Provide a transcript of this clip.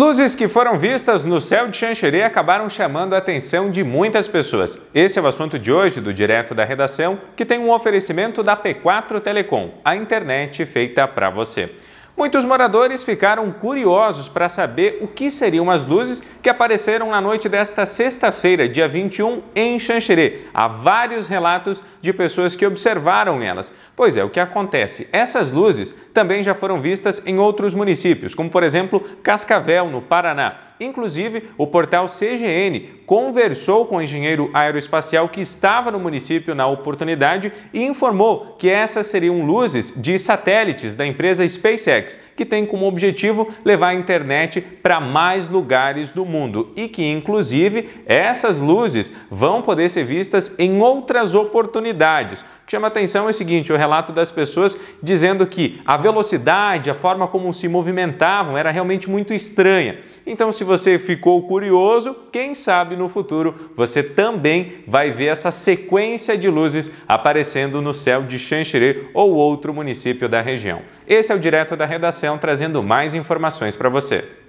Luzes que foram vistas no céu de Xanxerê acabaram chamando a atenção de muitas pessoas. Esse é o assunto de hoje do Direto da Redação, que tem um oferecimento da P4 Telecom, a internet feita para você. Muitos moradores ficaram curiosos para saber o que seriam as luzes que apareceram na noite desta sexta-feira, dia 21, em Xanxerê. Há vários relatos de pessoas que observaram elas. Pois é, o que acontece? Essas luzes também já foram vistas em outros municípios, como por exemplo Cascavel, no Paraná. Inclusive, o portal CGN conversou com o engenheiro aeroespacial que estava no município na oportunidade e informou que essas seriam luzes de satélites da empresa SpaceX, que tem como objetivo levar a internet para mais lugares do mundo e que, inclusive, essas luzes vão poder ser vistas em outras oportunidades. chama atenção é o seguinte: o relato das pessoas dizendo que a velocidade, a forma como se movimentavam era realmente muito estranha. Então, se você ficou curioso, quem sabe no futuro você também vai ver essa sequência de luzes aparecendo no céu de Xanxerê ou outro município da região. Esse é o Direto da Redação, trazendo mais informações para você.